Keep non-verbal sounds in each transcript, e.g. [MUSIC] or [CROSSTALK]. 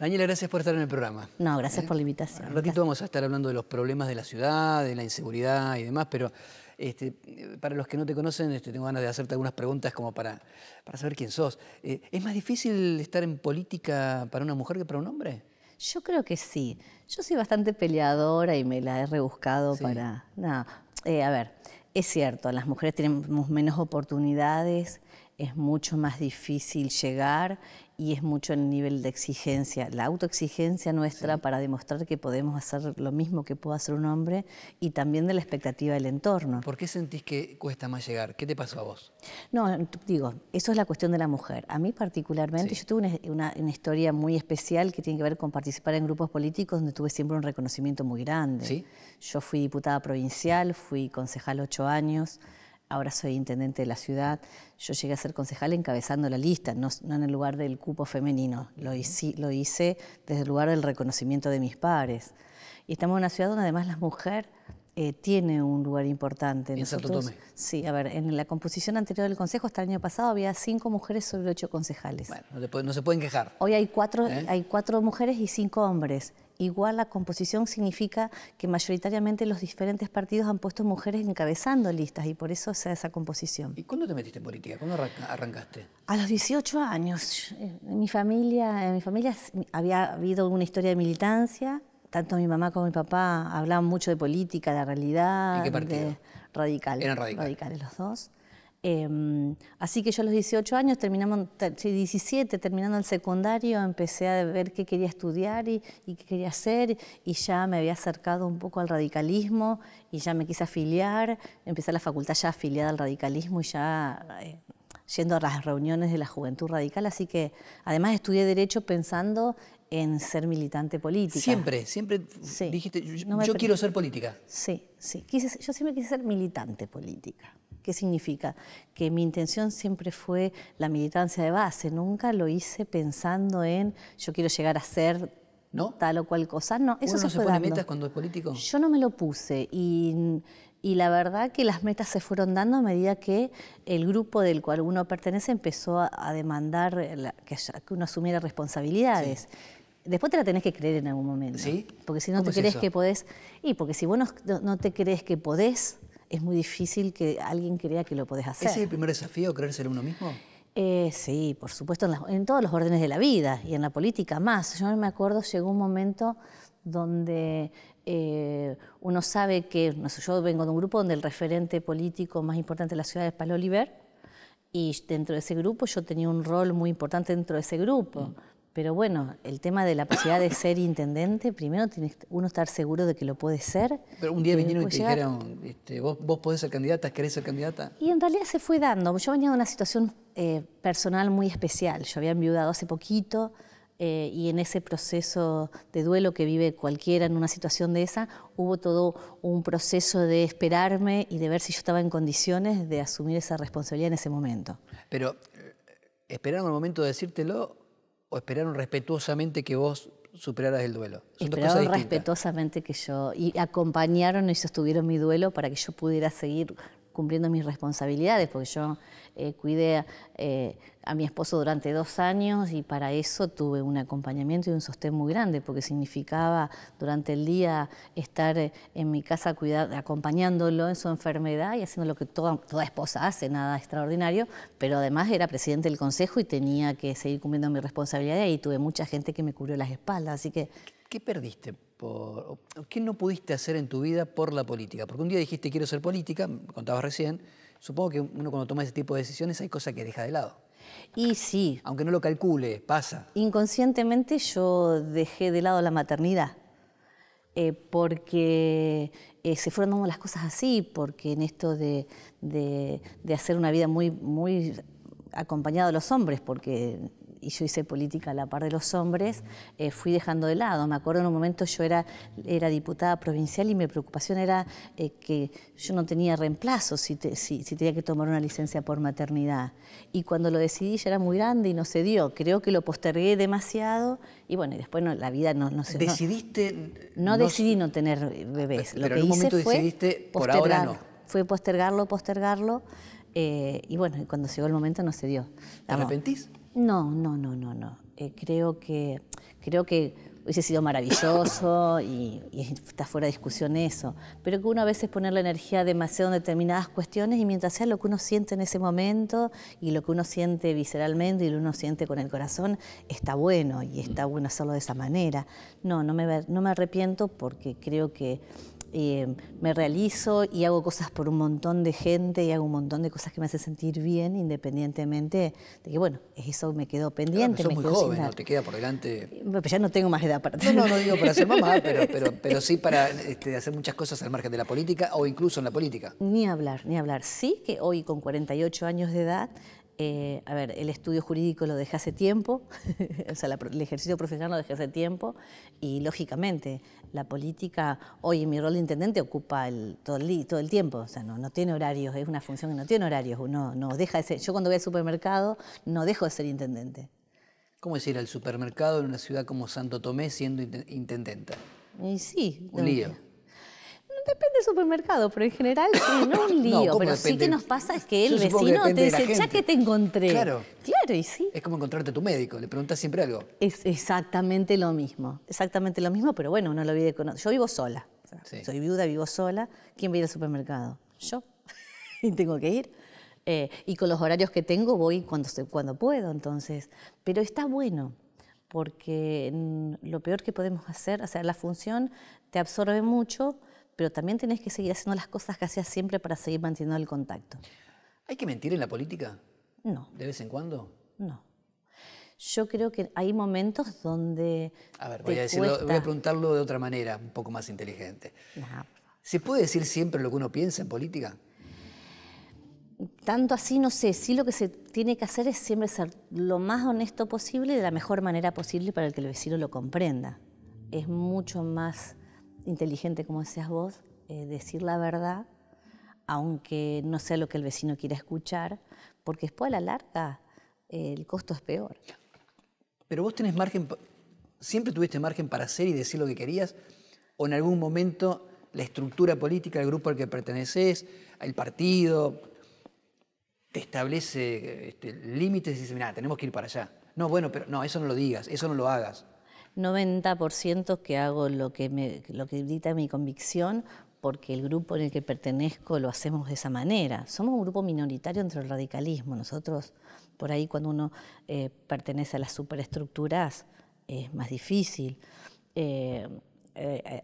Daniela, gracias por estar en el programa. No, gracias por la invitación. Un ratito vamos a estar hablando de los problemas de la ciudad, de la inseguridad y demás, pero este, para los que no te conocen, este, tengo ganas de hacerte algunas preguntas como para, para saber quién sos. Eh, ¿Es más difícil estar en política para una mujer que para un hombre? Yo creo que sí. Yo soy bastante peleadora y me la he rebuscado para... No, eh, a ver, es cierto, las mujeres tenemos menos oportunidades, es mucho más difícil llegar y es mucho el nivel de exigencia, la autoexigencia nuestra para demostrar que podemos hacer lo mismo que puede hacer un hombre y también de la expectativa del entorno. ¿Por qué sentís que cuesta más llegar? ¿Qué te pasó a vos? No, digo, eso es la cuestión de la mujer. A mí particularmente, yo tuve una, historia muy especial que tiene que ver con participar en grupos políticos donde tuve siempre un reconocimiento muy grande. Yo fui diputada provincial, fui concejal ocho años ahora soy intendente de la ciudad, yo llegué a ser concejal encabezando la lista, no, en el lugar del cupo femenino, lo hice, lo hice, desde el lugar del reconocimiento de mis pares. Y estamos en una ciudad donde además la mujer eh, tiene un lugar importante. ¿En Santo Tomé? Sí, a ver, en la composición anterior del Consejo, hasta el año pasado, había cinco mujeres sobre ocho concejales. Bueno, no, se pueden quejar. Hoy hay ¿Eh? hay cuatro mujeres y cinco hombres igual la composición significa que mayoritariamente los diferentes partidos han puesto mujeres encabezando listas y por eso se da esa composición. ¿Y cuándo te metiste en política? ¿Cuándo arrancaste? A los 18 años. En mi familia, en mi familia había habido una historia de militancia. Tanto mi mamá como mi papá hablaban mucho de política, de realidad. ¿Y qué partido? De radical. Eran Radicales los dos. Em, así que yo a los 18 años, terminamos, 17, terminando el secundario, empecé a ver qué quería estudiar y, qué quería hacer y ya me había acercado un poco al radicalismo y ya me quise afiliar, empecé la facultad ya afiliada al radicalismo y ya eh, yendo a las reuniones de la juventud radical, así que además estudié derecho pensando en ser militante política. Siempre, siempre dijiste, yo, quiero ser política. Sí, sí, yo siempre quise ser militante política. ¿Qué significa? Que mi intención siempre fue la militancia de base, nunca lo hice pensando en yo quiero llegar a ser tal o cual cosa. No, eso ¿Uno se, metas cuando es político? Yo no me lo puse y, la verdad que las metas se fueron dando a medida que el grupo del cual uno pertenece empezó a, demandar que, uno asumiera responsabilidades. Después te la tenés que creer en algún momento. Porque si no te crees que podés. Y porque si vos no, no te crees que podés, es muy difícil que alguien crea que lo podés hacer. ¿Ese es el primer desafío, creérselo uno mismo? Eh, sí, por supuesto, en, todos los órdenes de la vida y en la política más. Yo me acuerdo, llegó un momento donde eh, uno sabe que, no sé, yo vengo de un grupo donde el referente político más importante de la ciudad es Palo Oliver y dentro de ese grupo yo tenía un rol muy importante dentro de ese grupo. Pero bueno, el tema de la posibilidad de ser intendente, primero tiene uno estar seguro de que lo puede ser. Pero un día vinieron y te dijeron, este, ¿vos, podés ser candidata, querés ser candidata. Y en realidad se fue dando. Yo venía de una situación eh, personal muy especial. Yo había enviudado hace poquito eh, y en ese proceso de duelo que vive cualquiera en una situación de esa, hubo todo un proceso de esperarme y de ver si yo estaba en condiciones de asumir esa responsabilidad en ese momento. Pero, eh, ¿esperaron el momento de decírtelo o esperaron respetuosamente que vos superaras el duelo. esperaron respetuosamente que yo y acompañaron y sostuvieron mi duelo para que yo pudiera seguir cumpliendo mis responsabilidades, porque yo eh, cuidé eh, a mi esposo durante dos años y para eso tuve un acompañamiento y un sostén muy grande, porque significaba durante el día estar eh, en mi casa acompañándolo en su enfermedad y haciendo lo que toda, esposa hace, nada extraordinario, pero además era presidente del consejo y tenía que seguir cumpliendo mi responsabilidad y tuve mucha gente que me cubrió las espaldas, así que... ¿Qué perdiste? por, ¿Qué no pudiste hacer en tu vida por la política? Porque un día dijiste quiero ser política, contabas recién. Supongo que uno cuando toma ese tipo de decisiones hay cosas que deja de lado. Y sí. Aunque no lo calcule, pasa. Inconscientemente yo dejé de lado la maternidad. Eh, porque eh, se fueron las cosas así, porque en esto de, hacer una vida muy, muy acompañada de los hombres, porque y yo hice política a la par de los hombres, eh, fui dejando de lado. Me acuerdo en un momento yo era, era diputada provincial y mi preocupación era eh, que yo no tenía reemplazo si, si, tenía que tomar una licencia por maternidad. Y cuando lo decidí ya era muy grande y no se dio. Creo que lo postergué demasiado y bueno, y después la vida no, no se ¿Decidiste? No, decidí no tener bebés. lo que en un momento decidiste, por ahora no. Fue postergarlo, postergarlo. Eh, y bueno, cuando llegó el momento no se dio. ¿Te arrepentís? No, no, no, no, no. Eh, creo que creo que hubiese sido maravilloso y, está fuera de discusión eso. Pero que uno a veces poner la energía demasiado en determinadas cuestiones y mientras sea lo que uno siente en ese momento y lo que uno siente visceralmente y lo que uno siente con el corazón, está bueno y está bueno hacerlo de esa manera. No, no me, no me arrepiento porque creo que eh, me realizo y hago cosas por un montón de gente y hago un montón de cosas que me hacen sentir bien, independientemente de que, bueno, eso me quedó pendiente. pero muy joven, ¿no? te queda por delante. ya no tengo más edad para No, no, no digo para ser mamá, [LAUGHS] pero, sí para este, hacer muchas cosas al margen de la política o incluso en la política. Ni hablar, ni hablar. Sí que hoy, con 48 años de edad, eh, a ver, el estudio jurídico lo dejé hace tiempo, [LAUGHS] o sea, el ejercicio profesional lo dejé hace tiempo y lógicamente la política, hoy mi rol de intendente ocupa todo, el, tiempo, o sea, no, tiene horarios, es una función que no tiene horarios, uno no deja de ser, yo cuando voy al supermercado no dejo de ser intendente. ¿Cómo es ir al supermercado en una ciudad como Santo Tomé siendo intendenta? Y sí. Un lío. Depende del supermercado, pero en general no es un [COUGHS] lío. pero sí que nos pasa es que el vecino te dice, ya que te encontré. Claro. Claro, y sí. Es como encontrarte tu médico, le preguntas siempre algo. Es exactamente lo mismo, exactamente lo mismo, pero bueno, uno lo vive con... Yo vivo sola, soy viuda, vivo sola. ¿Quién va a ir al supermercado? Yo. [LAUGHS] y tengo que ir. Eh, y con los horarios que tengo voy cuando, cuando puedo, entonces. Pero está bueno, porque mm, lo peor que podemos hacer, o sea, la función te absorbe mucho, pero también tenés que seguir haciendo las cosas que hacías siempre para seguir manteniendo el contacto. ¿Hay que mentir en la política? No. ¿De vez en cuando? No. Yo creo que hay momentos donde. A ver, voy, a, preguntarlo de otra manera, un poco más inteligente. ¿Se puede decir siempre lo que uno piensa en política? tanto así, no sé, sí lo que se tiene que hacer es siempre ser lo más honesto posible y de la mejor manera posible para que el vecino lo comprenda. Es mucho más inteligente como seas vos, eh, decir la verdad, aunque no sea lo que el vecino quiera escuchar, porque después a la larga eh, el costo es peor. Pero vos tenés margen, siempre tuviste margen para hacer y decir lo que querías, o en algún momento la estructura política, el grupo al que perteneces, el partido, te establece este, límites y dice, mira, tenemos que ir para allá. No, bueno, pero no, eso no lo digas, eso no lo hagas. 90% que hago lo que, me, lo que dicta mi convicción porque el grupo en el que pertenezco lo hacemos de esa manera. Somos un grupo minoritario entre el radicalismo. Nosotros, por ahí cuando uno eh, pertenece a las superestructuras, es más difícil. Eh, eh,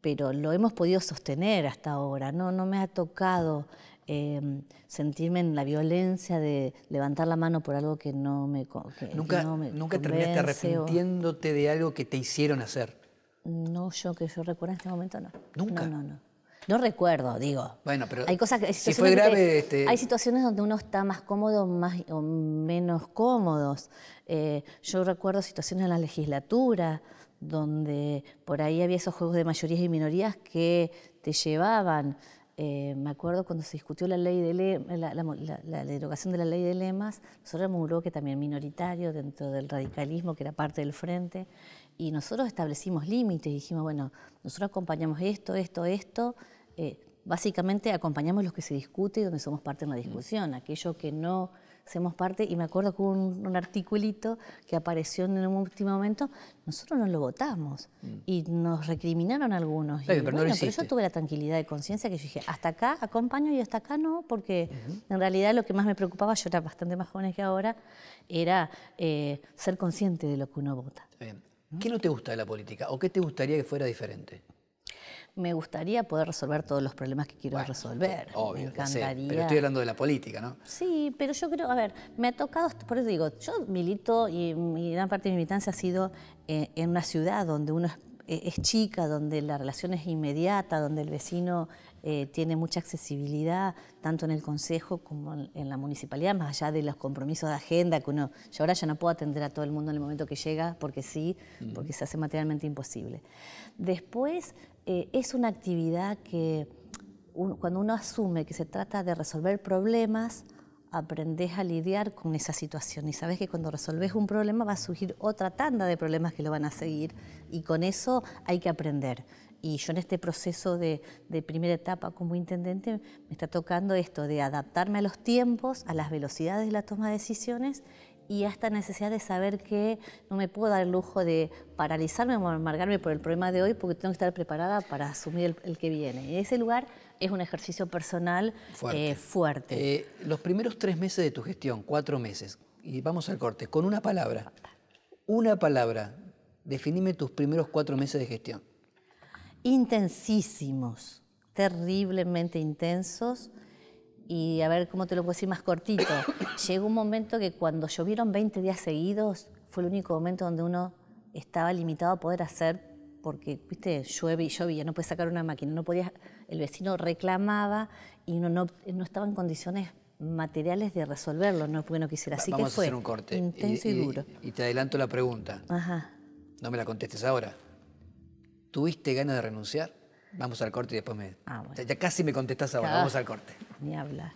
pero lo hemos podido sostener hasta ahora, ¿no? No me ha tocado Em, sentirme en la violencia de levantar la mano por algo que no me. Que, nunca nunca terminaste arrepintiéndote de algo que te hicieron hacer. No, yo que yo recuerdo en este momento no. Nunca. No, no, no. No recuerdo, digo. Bueno, pero. Hay cosas que. si fue grave. Este, hay situaciones donde uno está más cómodo más, o menos cómodos. Eh, yo recuerdo situaciones en la legislatura donde por ahí había esos juegos de mayorías y minorías que te llevaban eh, me acuerdo cuando se discutió la ley la, derogación de la ley de lemas, nosotros éramos un también minoritario dentro del radicalismo, que era parte del frente, y nosotros establecimos límites, dijimos, bueno, nosotros acompañamos esto, esto, esto, eh, básicamente acompañamos los que se discute y donde somos parte en la discusión, mm. aquello que no hacemos parte, y me acuerdo que hubo un, articulito que apareció en un último momento, nosotros no lo votamos mm. y nos recriminaron algunos. pero, yo tuve la tranquilidad de conciencia que yo dije, hasta acá acompaño y hasta acá no, porque en realidad lo que más me preocupaba, yo era bastante más joven que ahora, era eh, ser consciente de lo que uno vota. ¿Qué no te gusta de la política o qué te gustaría que fuera diferente? me gustaría poder resolver todos los problemas que quiero resolver. Obvio, pero estoy hablando de la política, ¿no? Sí, pero yo creo, a ver, me ha tocado, por eso digo, yo milito y, mi gran parte de mi militancia ha sido eh, en una ciudad donde uno es eh, es chica, donde la relación es inmediata, donde el vecino eh, tiene mucha accesibilidad, tanto en el Consejo como en, la municipalidad, más allá de los compromisos de agenda que uno, yo ahora ya no puedo atender a todo el mundo en el momento que llega, porque sí, porque se hace materialmente imposible. Después, eh, es una actividad que cuando uno asume que se trata de resolver problemas, aprendes a lidiar con esa situación y sabes que cuando resolves un problema va a surgir otra tanda de problemas que lo van a seguir y con eso hay que aprender. Y yo en este proceso de, primera etapa como intendente me está tocando esto de adaptarme a los tiempos, a las velocidades de la toma de decisiones y a esta necesidad de saber que no me puedo dar el lujo de paralizarme o amargarme por el problema de hoy porque tengo que estar preparada para asumir el, que viene. Y en ese lugar es un ejercicio personal eh, fuerte. Eh, los primeros tres meses de tu gestión, cuatro meses, y vamos al corte, con una palabra. Una palabra. Definime tus primeros cuatro meses de gestión. Intensísimos, terriblemente intensos. Y a ver cómo te lo puedo decir más cortito. [COUGHS] Llegó un momento que cuando llovieron 20 días seguidos, fue el único momento donde uno estaba limitado a poder hacer porque, viste, llueve y llovía, no puedes sacar una máquina, no podías, el vecino reclamaba y no, no estaba en condiciones materiales de resolverlo, no porque no quisiera. Así Vamos que fue a hacer un corte. intenso y, duro. Y, te adelanto la pregunta. Ajá. No me la contestes ahora. ¿Tuviste ganas de renunciar? Vamos al corte y después me... Ah, bueno. ya, casi me contestas ahora, vamos al corte. Ni hablar.